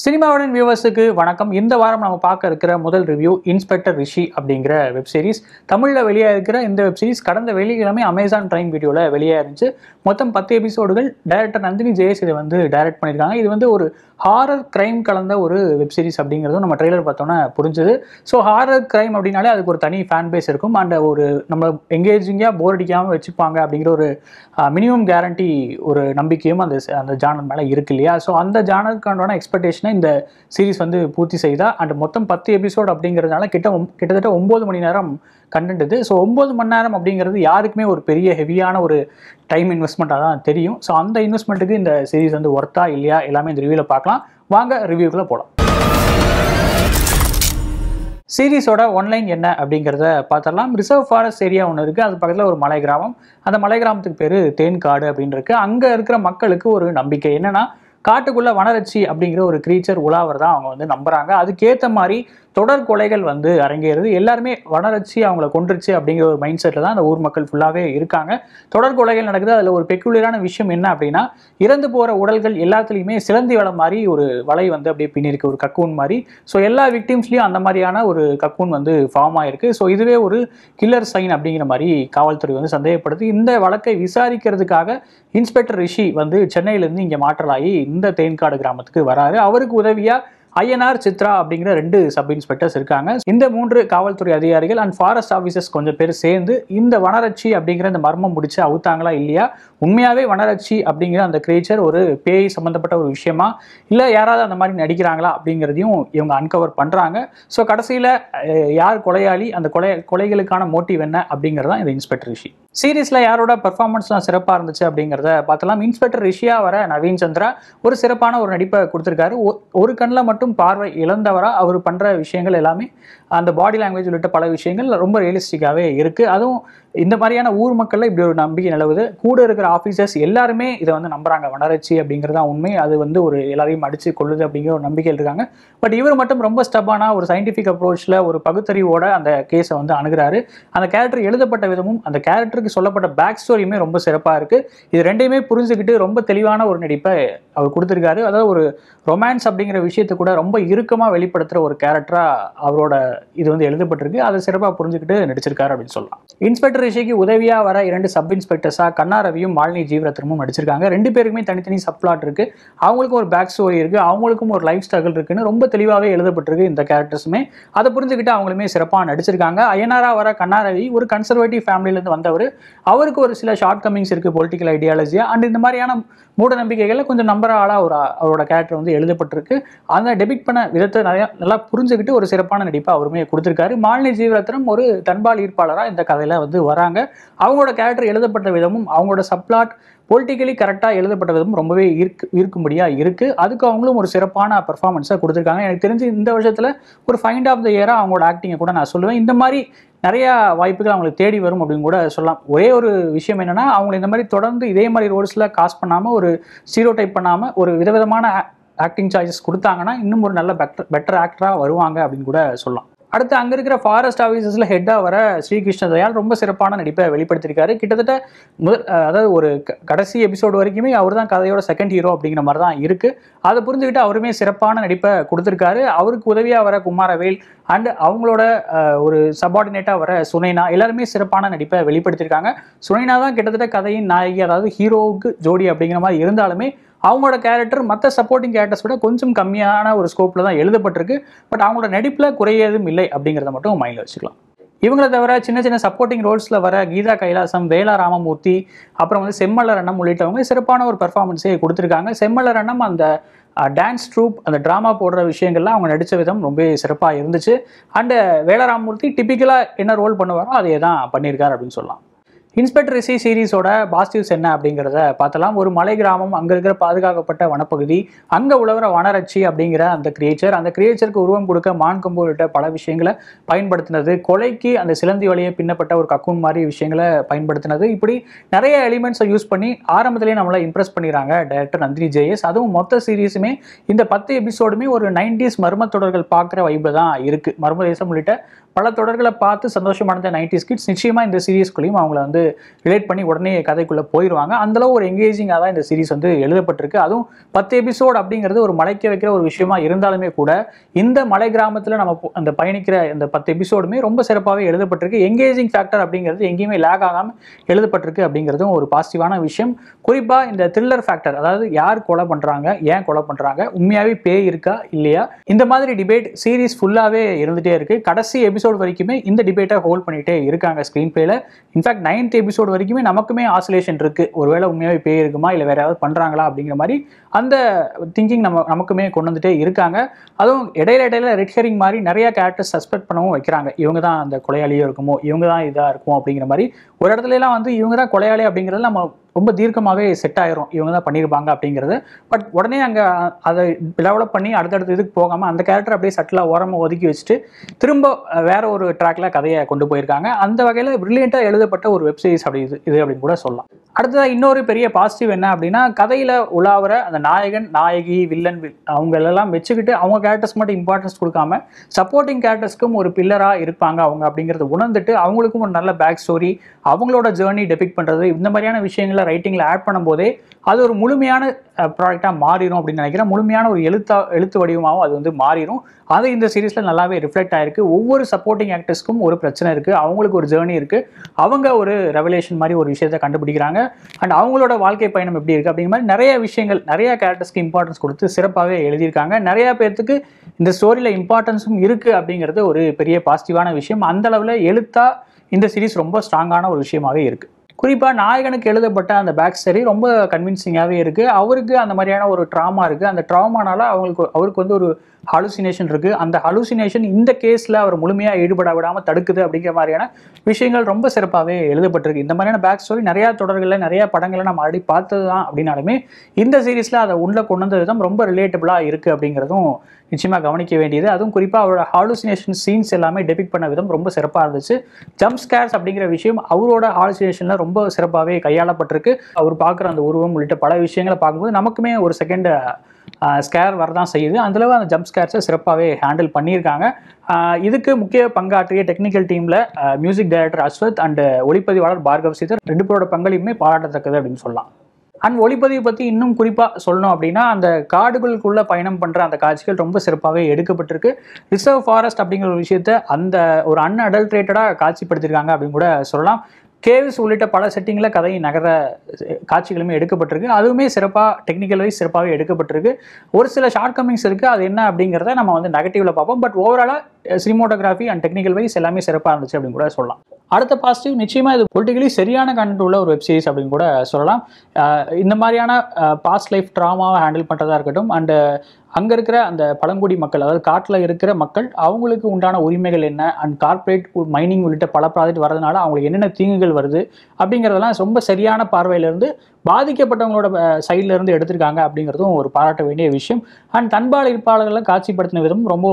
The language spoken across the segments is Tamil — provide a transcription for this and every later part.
சினிமாவுடன் வியூவர்ஸுக்கு வணக்கம் இந்த வாரம் நம்ம பார்க்க இருக்கிற முதல் ரிவ்யூ இன்ஸ்பெக்டர் ரிஷி அப்படிங்கிற வெப் சீரிஸ் தமிழில் வெளியாக இருக்கிற இந்த வெப் சீரிஸ் கடந்த வெள்ளிக்கிழமை அமேசான் பிரைம் வீடியோவில் வெளியாக இருந்துச்சு மொத்தம் பத்து எபிசோடுகள் டைரக்டர் நந்தினி ஜெயசிதை வந்து டைரக்ட் பண்ணியிருக்காங்க இது வந்து ஒரு ஹாரர் கிரைம் கலந்த ஒரு வெப்சீரிஸ் அப்படிங்கிறதும் நம்ம ட்ரெய்லர் பார்த்தோன்னே புரிஞ்சுது ஸோ ஹாரர் கிரைம் அப்படின்னாலே அதுக்கு ஒரு தனி ஃபேன் பேஸ் இருக்கும் அண்ட் ஒரு நம்ம எங்கேஜிங்காக போர் அடிக்காமல் வச்சுப்பாங்க அப்படிங்கிற ஒரு மினிமம் கேரண்டி ஒரு நம்பிக்கையும் அந்த அந்த ஜானர் மேலே இருக்கு இல்லையா ஸோ அந்த ஜானருக்கான எக்ஸ்பெக்டேஷனை இந்த சீரிஸ் வந்து பூர்த்தி செய்தா அண்ட் மொத்தம் பத்து எபிசோட் அப்படிங்கிறதுனால கிட்ட கிட்டத்தட்ட ஒம்பது மணி நேரம் கண்டென்ட் இது ஸோ ஒம்பது மணி நேரம் அப்படிங்கிறது யாருக்குமே ஒரு பெரிய ஹெவியான ஒரு டைம் இன்வெஸ்ட்மெண்ட்டாக தான் தெரியும் ஸோ அந்த இன்வெஸ்ட்மெண்ட்டுக்கு இந்த சீரிஸ் வந்து ஒர்த்தா இல்லையா எல்லாமே இந்த ரிவியூவில் பார்க்கலாம் வாங்க ரிவ்யூக்குள்ளே போகலாம் சீரீஸோட ஒன்லைன் என்ன அப்படிங்கிறத பார்த்துடலாம் ரிசர்வ் ஃபாரஸ்ட் ஏரியா ஒன்று இருக்குது அது பக்கத்தில் ஒரு மலை கிராமம் அந்த மலை கிராமத்துக்கு பேர் தேன்காடு அப்படின்னு இருக்குது அங்கே இருக்கிற மக்களுக்கு ஒரு நம்பிக்கை என்னென்னா காட்டுக்குள்ளே வனரட்சி அப்படிங்கிற ஒரு க்ரீச்சர் தான் அவங்க வந்து நம்புகிறாங்க அதுக்கேற்ற மாதிரி தொடர் கொலைகள் வந்து அரங்கேறுது எல்லாருமே வனரட்சி அவங்கள கொண்டுருச்சு அப்படிங்கிற ஒரு மைண்ட் செட்டில் தான் அந்த ஊர் மக்கள் ஃபுல்லாகவே இருக்காங்க தொடர் கொலைகள் நடக்குது அதில் ஒரு பெக்குலரான விஷயம் என்ன அப்படின்னா இறந்து போகிற உடல்கள் எல்லாத்துலேயுமே சிலந்தி வளம் மாதிரி ஒரு வலை வந்து அப்படியே பின்னிருக்கு ஒரு கக்கூன் மாதிரி ஸோ எல்லா விக்டிம்ஸ்லேயும் அந்த மாதிரியான ஒரு கக்கூன் வந்து ஃபார்ம் ஆயிருக்கு ஸோ இதுவே ஒரு கில்லர் சைன் அப்படிங்கிற மாதிரி காவல்துறை வந்து சந்தேகப்படுது இந்த வழக்கை விசாரிக்கிறதுக்காக இன்ஸ்பெக்டர் ரிஷி வந்து சென்னையிலேருந்து இங்கே மாற்றலாகி இந்த தேன்காடு கிராமத்துக்கு வராரு அவருக்கு உதவியாக ஐஎன்ஆர் சித்ரா அப்படிங்கிற ரெண்டு சப் இன்ஸ்பெக்டர்ஸ் இருக்காங்க இந்த மூன்று காவல்துறை அதிகாரிகள் அண்ட் ஃபாரஸ்ட் ஆஃபீஸர்ஸ் கொஞ்சம் பேர் சேர்ந்து இந்த வனரட்சி அப்படிங்கிற இந்த மர்மம் முடிச்சு அவுத்தாங்களா இல்லையா உண்மையாகவே வனரட்சி அப்படிங்கிற அந்த கிரேச்சர் ஒரு பேய் சம்மந்தப்பட்ட ஒரு விஷயமா இல்லை யாராவது அந்த மாதிரி நடிக்கிறாங்களா அப்படிங்கிறதையும் இவங்க அன்கவர் பண்ணுறாங்க ஸோ கடைசியில் யார் கொலையாளி அந்த கொலை கொலைகளுக்கான மோட்டிவ் என்ன அப்படிங்கிறதா இந்த இன்ஸ்பெக்டர் ரிஷி சீரீஸில் யாரோட பர்ஃபார்மன்ஸ்லாம் சிறப்பாக இருந்துச்சு அப்படிங்கிறத பார்த்தலாம் இன்ஸ்பெக்டர் ரிஷியா வர நவீன் சந்திரா ஒரு சிறப்பான ஒரு நடிப்பை கொடுத்துருக்காரு ஒரு கண்ணில் மட்டும் மட்டும் பார்வை இழந்தவரா அவர் பண்ற விஷயங்கள் எல்லாமே அந்த பாடி லாங்குவேஜ் உள்ளிட்ட பல விஷயங்கள் ரொம்ப ரியலிஸ்டிக்காகவே இருக்குது அதுவும் இந்த மாதிரியான ஊர் மக்களில் இப்படி ஒரு நம்பிக்கை நிலவுது கூட இருக்கிற ஆஃபீஸர்ஸ் எல்லாருமே இதை வந்து நம்புறாங்க வளர்ச்சி அப்படிங்கிறது தான் உண்மை அது வந்து ஒரு எல்லாரையும் அடிச்சு கொள்ளுது அப்படிங்கிற ஒரு நம்பிக்கை இருக்காங்க பட் இவர் மட்டும் ரொம்ப ஸ்டப்பான ஒரு சயின்டிஃபிக் அப்ரோச்சில் ஒரு பகுத்தறிவோட அந்த கேஸை வந்து அணுகிறாரு அந்த கேரக்டர் எழுதப்பட்ட விதமும் அந்த கேரக்டருக்கு சொல்லப்பட்ட பேக் ஸ்டோரியுமே ரொம்ப சிறப்பாக இருக்குது இது ரெண்டையுமே புரிஞ்சுக்கிட்டு ரொம்ப தெளிவான ஒரு நடிப்பை அவர் கொடுத்துருக்காரு அதாவது ஒரு ரொமான்ஸ் அப்படிங்கிற விஷயத்தை கூட ரொம்ப இறுக்கமாக வெளிப்படுத்துகிற ஒரு கேரக்டராக அவரோட இது வந்து எழுதப்பட்டிருக்கு அதை சிறப்பாக புரிஞ்சுக்கிட்டு நடிச்சிருக்காரு அப்படின்னு சொல்லலாம் இன்ஸ்பெக்டர் ரிஷிக்கு உதவியாக வர இரண்டு சப் இன்ஸ்பெக்டர்ஸாக கண்ணா ரவியும் மாலினி ஜீவரத்னமும் நடிச்சிருக்காங்க ரெண்டு பேருக்குமே தனித்தனி சப்ளாட் இருக்கு அவங்களுக்கும் ஒரு பேக் ஸ்டோரி இருக்கு அவங்களுக்கும் ஒரு லைஃப் ஸ்ட்ரகிள் இருக்குன்னு ரொம்ப தெளிவாகவே எழுதப்பட்டிருக்கு இந்த கேரக்டர்ஸுமே அதை புரிஞ்சுக்கிட்டு அவங்களுமே சிறப்பாக நடிச்சிருக்காங்க அயனாரா வர கண்ணா ரவி ஒரு கன்சர்வேட்டிவ் ஃபேமிலியிலேருந்து வந்தவர் அவருக்கு ஒரு சில ஷார்ட் கமிங்ஸ் இருக்குது பொலிட்டிக்கல் ஐடியாலஜியாக அண்ட் இந்த மாதிரியான மூட நம்பிக்கைகளில் கொஞ்சம் நம்பர் ஆளாக ஒரு அவரோட கேரக்டர் வந்து எழுதப்பட்டிருக்கு அதை டெபிட் பண்ண விதத்தை நிறையா நல்லா புரிஞ்சுக்கிட்டு ஒரு சிறப்பான நடிப்பை அவர் உரிமையை கொடுத்துருக்காரு மாலினி ஜீவரத்னம் ஒரு தன்பால் ஈர்ப்பாளராக இந்த கதையில் வந்து வராங்க அவங்களோட கேரக்டர் எழுதப்பட்ட விதமும் அவங்களோட சப்ளாட் பொலிட்டிக்கலி கரெக்டாக எழுதப்பட்ட விதமும் ரொம்பவே இருக்கு இருக்கும்படியாக இருக்குது அதுக்கு அவங்களும் ஒரு சிறப்பான பர்ஃபார்மன்ஸாக கொடுத்துருக்காங்க எனக்கு தெரிஞ்சு இந்த வருஷத்தில் ஒரு ஃபைண்ட் ஆஃப் த இயராக அவங்களோட ஆக்டிங்கை கூட நான் சொல்லுவேன் இந்த மாதிரி நிறையா வாய்ப்புகள் அவங்களுக்கு தேடி வரும் அப்படின்னு கூட சொல்லலாம் ஒரே ஒரு விஷயம் என்னென்னா அவங்களை இந்த மாதிரி தொடர்ந்து இதே மாதிரி ரோல்ஸில் காஸ்ட் பண்ணாமல் ஒரு சீரோ டைப் பண்ணாமல் ஒரு விதவிதமான ஆக்டிங் சாய்ஸஸ் கொடுத்தாங்கன்னா இன்னும் ஒரு நல்ல பெட்டர் பெட்டர் ஆக்டராக வருவாங்க அப்படின்னு கூட சொல்லலாம் அடுத்து அங்கே இருக்கிற ஃபாரஸ்ட் ஆஃபீஸஸில் ஹெட்டாக வர ஸ்ரீகிருஷ்ண தயால் ரொம்ப சிறப்பான நடிப்பை வெளிப்படுத்தியிருக்காரு கிட்டத்தட்ட முதல் அதாவது ஒரு கடைசி எபிசோடு வரைக்குமே அவர் தான் கதையோட செகண்ட் ஹீரோ அப்படிங்கிற மாதிரி தான் இருக்குது அதை புரிஞ்சுக்கிட்டு அவருமே சிறப்பான நடிப்பை கொடுத்துருக்காரு அவருக்கு உதவியாக வர குமாரவேல் அண்ட் அவங்களோட ஒரு சபார்டினேட்டாக வர சுனைனா எல்லாருமே சிறப்பான நடிப்பை வெளிப்படுத்தியிருக்காங்க சுனைனா தான் கிட்டத்தட்ட கதையின் நாயகி அதாவது ஹீரோவுக்கு ஜோடி அப்படிங்கிற மாதிரி இருந்தாலுமே அவங்களோட கேரக்டர் மற்ற சப்போர்ட்டிங் கேரக்டர்ஸ் விட கொஞ்சம் கம்மியான ஒரு ஸ்கோப்பில் தான் எழுதப்பட்டிருக்கு பட் அவங்களோட நடிப்பில் குறையதும் இல்லை அப்படிங்கிறத மட்டும் மைண்டில் வச்சுக்கலாம் இவங்கள தவிர சின்ன சின்ன சப்போர்ட்டிங் ரோல்ஸில் வர கீதா கைலாசம் வேலா ராமமூர்த்தி அப்புறம் வந்து செம்மலர் அண்ணம் உள்ளிட்டவங்க சிறப்பான ஒரு பர்ஃபார்மன்ஸே கொடுத்துருக்காங்க செம்மலர் அந்த டான்ஸ் ட்ரூப் அந்த ட்ராமா போடுற விஷயங்கள்லாம் அவங்க நடித்த விதம் ரொம்ப சிறப்பாக இருந்துச்சு அண்டு வேலராமூர்த்தி டிப்பிக்கலாக என்ன ரோல் பண்ணுவாரோ அதே தான் பண்ணியிருக்காரு அப்படின்னு சொல்லலாம் இன்ஸ்பெக்டர் இசை சீரீஸோட பாசிட்டிவ்ஸ் என்ன அப்படிங்கிறத பார்த்தலாம் ஒரு மலை கிராமம் அங்கே இருக்கிற பாதுகாக்கப்பட்ட வனப்பகுதி அங்கே உழவுற வனரட்சி அப்படிங்கிற அந்த கிரியேச்சர் அந்த கிரியேச்சருக்கு உருவம் கொடுக்க மான் கொம்பு உள்ளிட்ட பல விஷயங்களை பயன்படுத்தினது கொலைக்கு அந்த சிலந்தி வழியை பின்னப்பட்ட ஒரு கக்கூன் மாதிரி விஷயங்களை பயன்படுத்தினது இப்படி நிறைய எலிமெண்ட்ஸை யூஸ் பண்ணி ஆரம்பத்திலேயே நம்மளை இம்ப்ரெஸ் பண்ணிடுறாங்க டேரக்டர் நந்தினி ஜெயஸ் அதுவும் மொத்த சீரீஸுமே இந்த பத்து எபிசோடுமே ஒரு நைன்டிஸ் மர்ம தொடர்கள் பார்க்குற வைப்பில் தான் இருக்குது மர்ம தேசம் உள்ளிட்ட பல தொடர்களை பார்த்து சந்தோஷமடைந்த நைன்டிஸ் கிட்ஸ் நிச்சயமாக இந்த சீரீஸ்குள்ளேயும் அவங்கள வந்து ரிலேட் பண்ணி உடனே கதைக்குள்ளே போயிடுவாங்க அந்தளவு ஒரு என்கேஜிங்காக தான் இந்த சீரீஸ் வந்து எழுதப்பட்டிருக்கு அதுவும் பத்து எபிசோட் அப்படிங்கிறது ஒரு மலைக்க வைக்கிற ஒரு விஷயமா இருந்தாலுமே கூட இந்த மலை கிராமத்தில் நம்ம அந்த பயணிக்கிற இந்த பத்து எபிசோடுமே ரொம்ப சிறப்பாகவே எழுதப்பட்டிருக்கு என்கேஜிங் ஃபேக்டர் அப்படிங்கிறது எங்கேயுமே லேக் ஆகாமல் எழுதப்பட்டிருக்கு அப்படிங்கிறதும் ஒரு பாசிட்டிவான விஷயம் குறிப்பாக இந்த த்ரில்லர் ஃபேக்டர் அதாவது யார் கொலை பண்ணுறாங்க ஏன் கொலை பண்ணுறாங்க உண்மையாகவே பே இருக்கா இல்லையா இந்த மாதிரி டிபேட் சீரீஸ் ஃபுல்லாகவே இருந்துகிட்டே இருக்குது கடைசி எபிசோட் எபிசோட் வரைக்குமே இந்த டிபேட்டை ஹோல்ட் பண்ணிகிட்டே இருக்காங்க ஸ்க்ரீன் பிளேல இன்ஃபேக்ட் நைன்த் எபிசோட் வரைக்குமே நமக்குமே ஆசிலேஷன் இருக்குது ஒருவேளை உண்மையாகவே பேய் இருக்குமா இல்லை வேற ஏதாவது பண்ணுறாங்களா அப்படிங்கிற மாதிரி அந்த திங்கிங் நம்ம நமக்குமே கொண்டு வந்துட்டே இருக்காங்க அதுவும் இடையில இடையில ரெட் ஹேரிங் மாதிரி நிறைய கேரக்டர்ஸ் சஸ்பெக்ட் பண்ணவும் வைக்கிறாங்க இவங்க தான் அந்த கொலையாளியோ இருக்குமோ இவங்க தான் இதாக இருக்கும் அப்படிங்கிற மாதிரி ஒரு இடத்துலலாம் வந்து இவங்க தான் கொலையாளி அப்படிங்கிறது நம்ம ரொம்ப தீர்க்கமாகவே செட் ஆயிரும் இவங்க தான் பண்ணியிருப்பாங்க அப்படிங்கிறது பட் உடனே அங்கே அதை டெவலப் பண்ணி அடுத்தடுத்த இதுக்கு போகாமல் அந்த கேரக்டர் அப்படியே சட்டிலாக ஓரமாக ஒதுக்கி வச்சுட்டு திரும்ப வேற ஒரு ட்ராக்ல கதையை கொண்டு போயிருக்காங்க அந்த வகையில் பிரில்லியண்ட்டாக எழுதப்பட்ட ஒரு வெப் அப்படி இது இது அப்படின்னு கூட சொல்லலாம் அடுத்ததாக இன்னொரு பெரிய பாசிட்டிவ் என்ன அப்படின்னா கதையில் உலாவுற அந்த நாயகன் நாயகி வில்லன் வில் அவங்களெல்லாம் வச்சுக்கிட்டு அவங்க கேரக்டர்ஸ் மட்டும் இம்பார்ட்டன்ஸ் கொடுக்காம சப்போர்ட்டிங் கேரக்டர்ஸ்க்கும் ஒரு பில்லராக இருப்பாங்க அவங்க அப்படிங்கிறத உணர்ந்துட்டு அவங்களுக்கும் ஒரு நல்ல பேக் ஸ்டோரி அவங்களோட ஜேர்னி டெபிக் பண்ணுறது இந்த மாதிரியான விஷயங்கள எழுத்தில் ரைட்டிங்கில் ஆட் பண்ணும்போதே அது ஒரு முழுமையான ப்ராடக்டாக மாறிடும் அப்படின்னு நினைக்கிறேன் முழுமையான ஒரு எழுத்தா எழுத்து வடிவமாகவும் அது வந்து மாறிடும் அது இந்த சீரீஸில் நல்லாவே ரிஃப்ளெக்ட் ஆயிருக்கு ஒவ்வொரு சப்போர்ட்டிங் ஆக்டர்ஸ்க்கும் ஒரு பிரச்சனை இருக்குது அவங்களுக்கு ஒரு ஜேர்னி இருக்குது அவங்க ஒரு ரெவலேஷன் மாதிரி ஒரு விஷயத்தை கண்டுபிடிக்கிறாங்க அண்ட் அவங்களோட வாழ்க்கை பயணம் எப்படி இருக்குது அப்படிங்கிற மாதிரி நிறைய விஷயங்கள் நிறைய கேரக்டர்ஸ்க்கு இம்பார்ட்டன்ஸ் கொடுத்து சிறப்பாகவே எழுதியிருக்காங்க நிறைய பேர்த்துக்கு இந்த ஸ்டோரியில் இம்பார்ட்டன்ஸும் இருக்குது அப்படிங்கிறது ஒரு பெரிய பாசிட்டிவான விஷயம் அந்த அளவில் எழுத்தாக இந்த சீரீஸ் ரொம்ப ஸ்ட்ராங்கான ஒரு விஷயமாகவே இருக்குது குறிப்பாக நாயகனுக்கு எழுதப்பட்ட அந்த பேக் ஸ்டரி ரொம்ப கன்வின்சிங்காகவே இருக்குது அவருக்கு அந்த மாதிரியான ஒரு ட்ராமா இருக்குது அந்த ட்ராமானால் அவங்களுக்கு அவருக்கு வந்து ஒரு ஹலுசினேஷன் இருக்குது அந்த ஹலுசினேஷன் இந்த கேஸில் அவர் முழுமையாக ஈடுபட விடாமல் தடுக்குது அப்படிங்கிற மாதிரியான விஷயங்கள் ரொம்ப சிறப்பாகவே எழுதப்பட்டிருக்கு இந்த மாதிரியான பேக் ஸ்டோரி நிறையா தொடர்களில் நிறையா படங்களை நம்ம ஆல்ரெடி பார்த்தது தான் அப்படின்னாலுமே இந்த சீரீஸில் அதை உள்ளே கொண்டு விதம் ரொம்ப ரிலேட்டபிளாக இருக்குது அப்படிங்கிறதும் நிச்சயமாக கவனிக்க வேண்டியது அதுவும் குறிப்பாக அவரோட ஹாலுசினேஷன் சீன்ஸ் எல்லாமே டெபிக் பண்ண விதம் ரொம்ப சிறப்பாக இருந்துச்சு ஜம்ப் ஸ்கேர்ஸ் அப்படிங்கிற விஷயம் அவரோட ஹாலுசினேஷனில் ரொம்ப சிறப்பாகவே கையாளப்பட்டிருக்கு அவர் பார்க்குற அந்த உருவம் உள்ளிட்ட பல விஷயங்களை பார்க்கும்போது நமக்குமே ஒரு செகண்ட் ஸ்கேர் வரதான் செய்யுது அந்தளவு அந்த ஜம்ப் ஸ்கேர்ஸை சிறப்பாகவே ஹேண்டில் பண்ணியிருக்காங்க இதுக்கு முக்கிய பங்காற்றிய டெக்னிக்கல் டீமில் மியூசிக் டைரக்டர் அஸ்வத் அண்ட் ஒளிப்பதிவாளர் பார்கவ் சீதர் ரெண்டு பேரோட பங்களிப்புமே பாராட்டத்தக்கது அப்படின்னு சொல்லலாம் அண்ட் ஒளிப்பதிவு பற்றி இன்னும் குறிப்பாக சொல்லணும் அப்படின்னா அந்த காடுகளுக்குள்ளே பயணம் பண்ணுற அந்த காட்சிகள் ரொம்ப சிறப்பாகவே எடுக்கப்பட்டிருக்கு ரிசர்வ் ஃபாரஸ்ட் அப்படிங்கிற ஒரு விஷயத்தை அந்த ஒரு அன்அடல்ட்ரேட்டடாக காட்சிப்படுத்தியிருக்காங்க அப்படின்னு கூட சொல்லலாம் கேவிஸ் உள்ளிட்ட பல செட்டிங்கில் கதை நகர காட்சிகளுமே எடுக்கப்பட்டிருக்கு அதுவுமே சிறப்பாக டெக்னிக்கல் வைஸ் சிறப்பாகவே எடுக்கப்பட்டிருக்கு ஒரு சில ஷார்ட் கமிங்ஸ் இருக்குது அது என்ன அப்படிங்கிறத நம்ம வந்து நெகட்டிவில் பார்ப்போம் பட் ஓவராலாக சினிமோட்டோகிராஃபி அண்ட் டெக்னிக்கல் வைஸ் எல்லாமே சிறப்பாக இருந்துச்சு அப்படின்னு கூட சொல்லலாம் அடுத்த பாசிட்டிவ் நிச்சயமாக இது பொலிட்டிகலி சரியான கண்ட் உள்ள ஒரு வெப்சீரிஸ் அப்படின்னு கூட சொல்லலாம் இந்த மாதிரியான பாஸ்ட் லைஃப் ட்ராமாவை ஹேண்டில் பண்ணுறதா இருக்கட்டும் அண்டு அங்கே இருக்கிற அந்த பழங்குடி மக்கள் அதாவது காட்டில் இருக்கிற மக்கள் அவங்களுக்கு உண்டான உரிமைகள் என்ன அண்ட் கார்ப்பரேட் மைனிங் உள்ளிட்ட பல ப்ராஜெக்ட் வரதுனால அவங்களுக்கு என்னென்ன தீங்குகள் வருது அப்படிங்கிறதெல்லாம் ரொம்ப சரியான பார்வையிலேருந்து பாதிக்கப்பட்டவங்களோட சைட்ல இருந்து எடுத்திருக்காங்க அப்படிங்கிறதும் ஒரு பாராட்ட வேண்டிய விஷயம் அண்ட் தன்பாலிப்பாளர்களை காட்சிப்படுத்தின விதம் ரொம்ப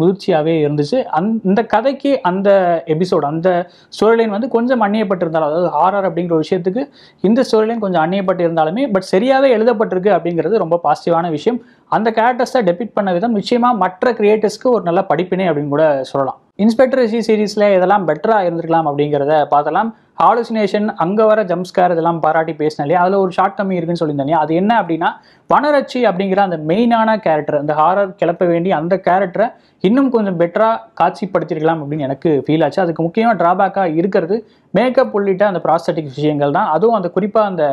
முதிர்ச்சியாகவே இருந்துச்சு அந் இந்த கதைக்கு அந்த எபிசோட் அந்த ஸ்டோரி வந்து கொஞ்சம் அந்நியப்பட்டிருந்தாலும் அதாவது ஹாரர் அப்படிங்கிற விஷயத்துக்கு இந்த ஸ்டோரி லைன் கொஞ்சம் அந்நியப்பட்டு இருந்தாலுமே பட் சரியாகவே எழுதப்பட்டிருக்கு அப்படிங்கிறது ரொம்ப பாசிட்டிவான விஷயம் அந்த கேரக்டர்ஸை டெபிட் பண்ண விதம் நிச்சயமாக மற்ற கிரியேட்டர்ஸ்க்கு ஒரு நல்ல படிப்பினை அப்படின்னு கூட சொல்லலாம் இன்ஸ்பெக்டர் சி சீரீஸில் இதெல்லாம் பெட்டராக இருந்திருக்கலாம் அப்படிங்கிறத பார்த்தலாம் ஆலோசினேஷன் அங்கே வர ஜம்ஸ்கேர் இதெல்லாம் பாராட்டி பேசினாலே அதில் ஒரு ஷார்ட் கம்மி இருக்குன்னு சொல்லியிருந்தாங்க அது என்ன அப்படின்னா வனரட்சி அப்படிங்கிற அந்த மெயினான கேரக்டர் அந்த ஹாரர் கிளப்ப வேண்டிய அந்த கேரக்டரை இன்னும் கொஞ்சம் பெட்டராக காட்சிப்படுத்திருக்கலாம் அப்படின்னு எனக்கு ஃபீல் ஆச்சு அதுக்கு முக்கியமாக ட்ராபேக்காக இருக்கிறது மேக்கப் உள்ளிட்ட அந்த ப்ராஸ்தட்டிக் விஷயங்கள் தான் அதுவும் அந்த குறிப்பாக அந்த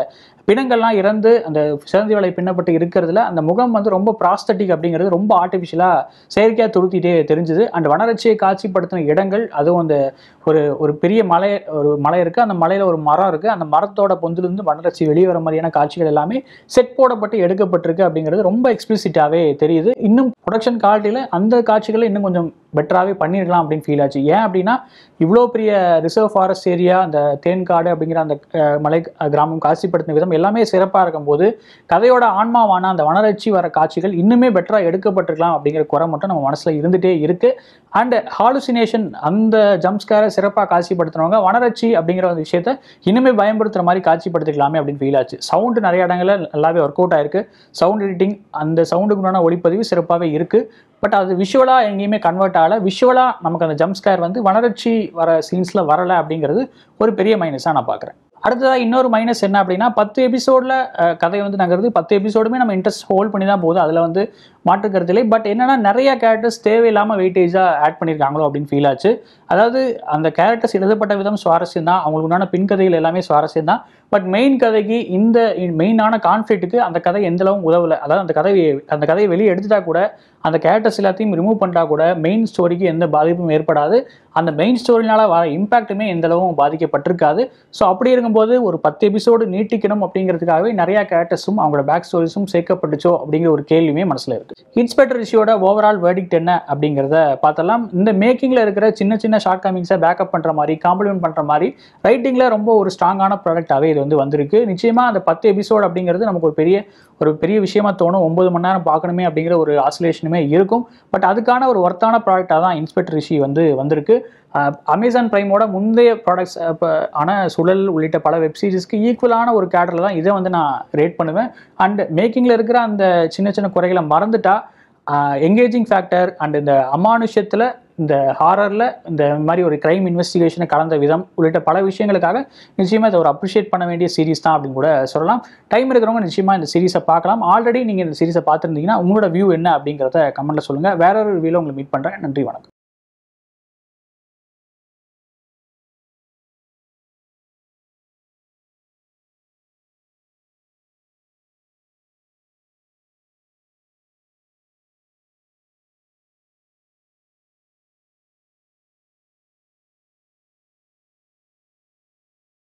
பிணங்கள்லாம் இறந்து அந்த சிறந்தி வலை பின்னப்பட்டு இருக்கிறதுல அந்த முகம் வந்து ரொம்ப ப்ராஸ்தட்டிக் அப்படிங்கிறது ரொம்ப ஆர்டிஃபிஷியலாக செயற்கையாக துருத்திட்டே தெரிஞ்சுது அண்ட் வனரட்சியை காட்சிப்படுத்தின இடங்கள் அதுவும் அந்த ஒரு ஒரு பெரிய மலை ஒரு மலை இருக்கு அந்த மலையில ஒரு மரம் இருக்கு அந்த மரத்தோட இருந்து வனரசி வெளியே வர மாதிரியான காட்சிகள் எல்லாமே செட் போடப்பட்டு எடுக்கப்பட்டிருக்கு அப்படிங்கிறது ரொம்ப எக்ஸ்பிளிசிட்டாவே தெரியுது இன்னும் ப்ரொடக்ஷன் குவாலிட்டியில் அந்த காட்சிகளை இன்னும் கொஞ்சம் பெட்டராகவே பண்ணிடலாம் அப்படின்னு ஃபீல் ஆச்சு ஏன் அப்படின்னா இவ்வளோ பெரிய ரிசர்வ் ஃபாரஸ்ட் ஏரியா அந்த தேன்காடு அப்படிங்கிற அந்த மலை கிராமம் காட்சிப்படுத்தின விதம் எல்லாமே சிறப்பாக இருக்கும்போது கதையோட ஆன்மாவான அந்த வனரட்சி வர காட்சிகள் இன்னுமே பெட்டராக எடுக்கப்பட்டிருக்கலாம் அப்படிங்கிற குறை மட்டும் நம்ம மனசில் இருந்துகிட்டே இருக்குது அண்ட் ஹாலுசினேஷன் அந்த ஜம்ஸ்காரை சிறப்பாக காட்சிப்படுத்துனவங்க வனரட்சி அப்படிங்கிற ஒரு விஷயத்த இன்னுமே பயன்படுத்துகிற மாதிரி காட்சிப்படுத்திக்கலாமே அப்படின்னு ஃபீல் ஆச்சு சவுண்டு நிறைய இடங்களில் நல்லாவே ஒர்க் அவுட் ஆயிருக்கு சவுண்ட் எடிட்டிங் அந்த சவுண்டுக்குண்டான ஒளிப்பதிவு சிறப்பாகவே இருக்குது பட் அது விஷுவலாக எங்கேயுமே கன்வெர்ட் ஆகலை விஷுவலாக நமக்கு அந்த ஜம்ப் ஸ்கேர் வந்து வளர்ச்சி வர சீன்ஸில் வரலை அப்படிங்கிறது ஒரு பெரிய மைனஸாக நான் பார்க்குறேன் அடுத்ததாக இன்னொரு மைனஸ் என்ன அப்படின்னா பத்து எபிசோடில் கதை வந்து நகருது பத்து எபிசோடுமே நம்ம இன்ட்ரெஸ்ட் ஹோல்ட் பண்ணி தான் போகுது அதில் வந்து இல்லை பட் என்னென்னா நிறைய கேரக்டர்ஸ் தேவையில்லாமல் வெயிட்டேஜாக ஆட் பண்ணியிருக்காங்களோ அப்படின்னு ஃபீல் ஆச்சு அதாவது அந்த கேரக்டர்ஸ் எழுதப்பட்ட விதம் சுவாரஸ்யம் தான் அவங்களுக்கு உண்டான பின்கதைகள் எல்லாமே சுவாரஸ்யம் தான் பட் மெயின் கதைக்கு இந்த மெயினான கான்ஃப்ளிக்ட்டுக்கு அந்த கதை எந்தளவும் உதவலை அதாவது அந்த கதை அந்த கதையை வெளியே எடுத்துட்டா கூட அந்த கேரக்டர்ஸ் எல்லாத்தையும் ரிமூவ் பண்ணிட்டா கூட மெயின் ஸ்டோரிக்கு எந்த பாதிப்பும் ஏற்படாது அந்த மெயின் ஸ்டோரினால வர இம்பேக்ட்டுமே எந்தளவும் பாதிக்கப்பட்டிருக்காது ஸோ அப்படி இருக்கும்போது ஒரு பத்து எபிசோடு நீட்டிக்கணும் அப்படிங்கிறதுக்காகவே நிறையா கேரக்டர்ஸும் அவங்களோட பேக் ஸ்டோரிஸும் சேர்க்கப்பட்டுச்சோ அப்படிங்கிற ஒரு கேள்வியுமே மனசில் இருக்குது இன்ஸ்பெக்டர் ரிஷியோட ஓவரால் வேர்டிக்ட் என்ன அப்படிங்கிறத பார்த்தலாம் இந்த மேக்கிங்கில் இருக்கிற சின்ன சின்ன ஷார்ட் கமிங்ஸை பேக்கப் பண்ணுற மாதிரி காம்ப்ளிமெண்ட் பண்ணுற மாதிரி ரைட்டிங்கில் ரொம்ப ஒரு ஸ்ட்ராங்கான ப்ராடக்டாகவே இது வந்து வந்திருக்கு நிச்சயமாக அந்த பத்து எபிசோட் அப்படிங்கிறது நமக்கு ஒரு பெரிய ஒரு பெரிய விஷயமா தோணும் ஒம்பது மணி நேரம் பார்க்கணுமே அப்படிங்கிற ஒரு ஆசிலேஷனுமே இருக்கும் பட் அதுக்கான ஒரு ஒர்த்தான ப்ராடக்டாக தான் இன்ஸ்பெக்டர் ரிஷி வந்து வந்திருக்கு அமேசான் ப்ரைமோட முந்தைய ப்ராடக்ட்ஸ் இப்போ ஆன சுழல் உள்ளிட்ட பல வெப்சீரிஸ்க்கு ஈக்குவலான ஒரு கேட்டரில் தான் இதை வந்து நான் ரேட் பண்ணுவேன் அண்ட் மேக்கிங்கில் இருக்கிற அந்த சின்ன சின்ன குறைகளை மறந்துட்டா என்கேஜிங் ஃபேக்டர் அண்ட் இந்த அமானுஷத்தில் இந்த ஹாரரில் இந்த மாதிரி ஒரு கிரைம் இன்வெஸ்டிகேஷனை கலந்த விதம் உள்ளிட்ட பல விஷயங்களுக்காக நிச்சயமாக இதை ஒரு அப்ரிஷியேட் பண்ண வேண்டிய சீரிஸ் தான் அப்படின்னு கூட சொல்லலாம் டைம் இருக்கிறவங்க நிச்சயமாக இந்த சீரிஸை பார்க்கலாம் ஆல்ரெடி நீங்கள் இந்த சீரீஸை பார்த்துருந்தீங்கன்னா உங்களோட வியூ என்ன அப்படிங்கிறத கமெண்ட்டில் சொல்லுங்கள் வேற ஒரு வியூவில் உங்களை மீட் பண்ணுறேன் நன்றி வணக்கம்